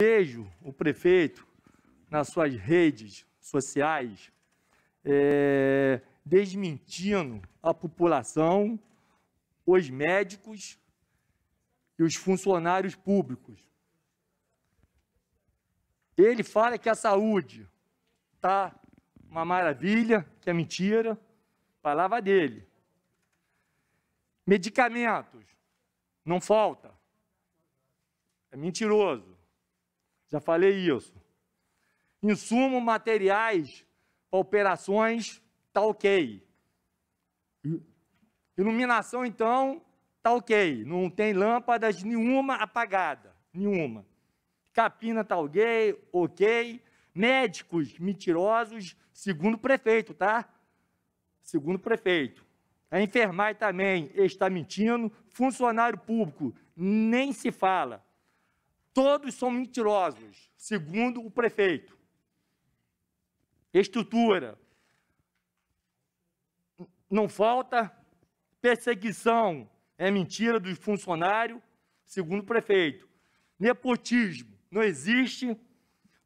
Vejo o prefeito nas suas redes sociais é, desmentindo a população, os médicos e os funcionários públicos. Ele fala que a saúde está uma maravilha, que é mentira, palavra dele. Medicamentos, não falta. É mentiroso. Já falei isso. Insumo, materiais, operações, tá ok. Iluminação, então, tá ok. Não tem lâmpadas nenhuma apagada, nenhuma. Capina tá ok, ok. Médicos mentirosos, segundo o prefeito, tá? Segundo o prefeito. A enfermagem também está mentindo. Funcionário público, nem se fala. Todos são mentirosos, segundo o prefeito. Estrutura. Não falta perseguição, é mentira dos funcionários, segundo o prefeito. Nepotismo, não existe.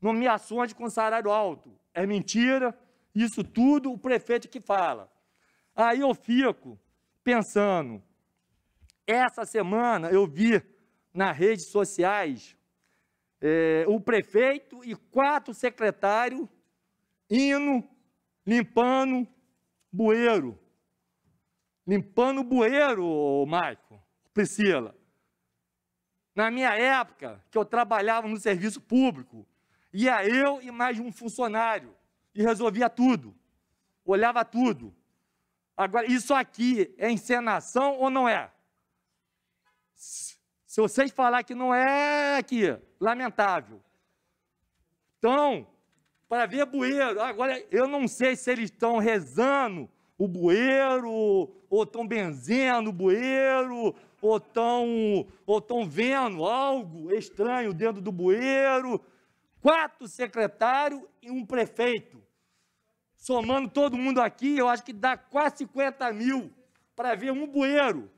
Nomeações com salário alto, é mentira. Isso tudo o prefeito que fala. Aí eu fico pensando, essa semana eu vi nas redes sociais é, o prefeito e quatro secretários indo, limpando bueiro. Limpando bueiro, Maico, Priscila. Na minha época, que eu trabalhava no serviço público, ia eu e mais um funcionário e resolvia tudo, olhava tudo. Agora, isso aqui é encenação ou não é? Se vocês falar que não é aqui, lamentável. Então, para ver bueiro, agora eu não sei se eles estão rezando o bueiro, ou estão benzendo o bueiro, ou estão ou tão vendo algo estranho dentro do bueiro. Quatro secretários e um prefeito. Somando todo mundo aqui, eu acho que dá quase 50 mil para ver um bueiro.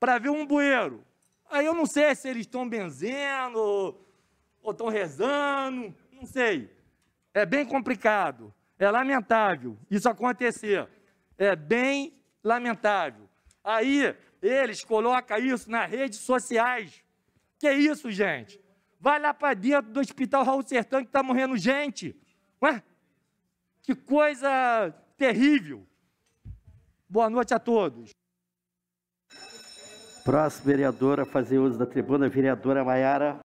Para ver um bueiro. Aí eu não sei se eles estão benzendo ou estão rezando, não sei. É bem complicado, é lamentável isso acontecer. É bem lamentável. Aí eles colocam isso nas redes sociais. Que isso, gente? Vai lá para dentro do hospital Raul Sertão que está morrendo gente. Ué? Que coisa terrível. Boa noite a todos. Próxima vereadora a fazer uso da tribuna, vereadora Maiara